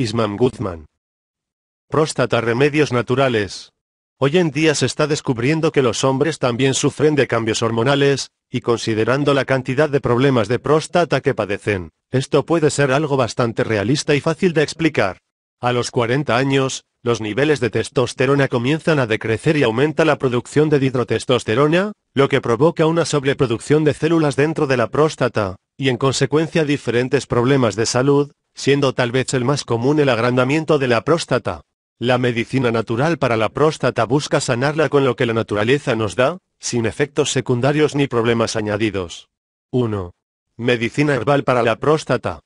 Isman Guzmán. Próstata Remedios naturales. Hoy en día se está descubriendo que los hombres también sufren de cambios hormonales, y considerando la cantidad de problemas de próstata que padecen, esto puede ser algo bastante realista y fácil de explicar. A los 40 años, los niveles de testosterona comienzan a decrecer y aumenta la producción de hidrotestosterona, lo que provoca una sobreproducción de células dentro de la próstata, y en consecuencia diferentes problemas de salud, siendo tal vez el más común el agrandamiento de la próstata. La medicina natural para la próstata busca sanarla con lo que la naturaleza nos da, sin efectos secundarios ni problemas añadidos. 1. Medicina herbal para la próstata.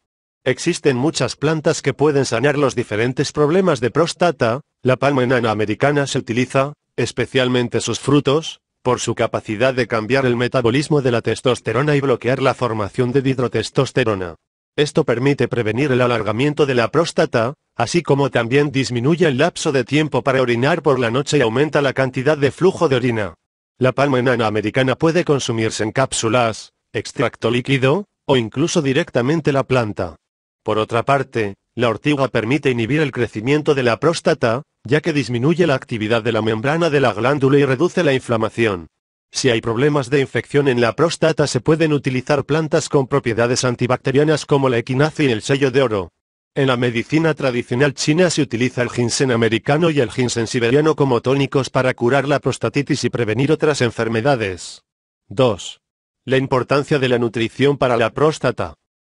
Existen muchas plantas que pueden sanar los diferentes problemas de próstata, la palma enana americana se utiliza, especialmente sus frutos, por su capacidad de cambiar el metabolismo de la testosterona y bloquear la formación de hidrotestosterona. Esto permite prevenir el alargamiento de la próstata, así como también disminuye el lapso de tiempo para orinar por la noche y aumenta la cantidad de flujo de orina. La palma enana americana puede consumirse en cápsulas, extracto líquido, o incluso directamente la planta. Por otra parte, la ortiga permite inhibir el crecimiento de la próstata, ya que disminuye la actividad de la membrana de la glándula y reduce la inflamación. Si hay problemas de infección en la próstata se pueden utilizar plantas con propiedades antibacterianas como la equinace y el sello de oro. En la medicina tradicional china se utiliza el ginseng americano y el ginseng siberiano como tónicos para curar la prostatitis y prevenir otras enfermedades. 2. La importancia de la nutrición para la próstata.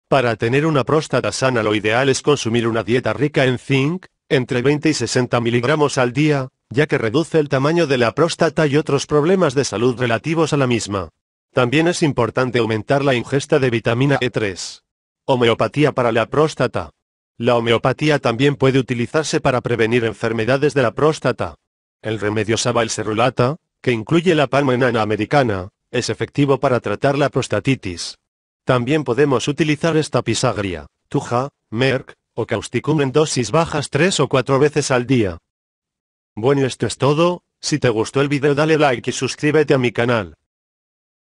Para tener una próstata sana lo ideal es consumir una dieta rica en zinc, entre 20 y 60 miligramos al día, ya que reduce el tamaño de la próstata y otros problemas de salud relativos a la misma. También es importante aumentar la ingesta de vitamina E3. Homeopatía para la próstata. La homeopatía también puede utilizarse para prevenir enfermedades de la próstata. El remedio Sabal que incluye la palma enana americana, es efectivo para tratar la prostatitis. También podemos utilizar esta pisagria, tuja, merck o causticum en dosis bajas tres o cuatro veces al día. Bueno esto es todo, si te gustó el video dale like y suscríbete a mi canal.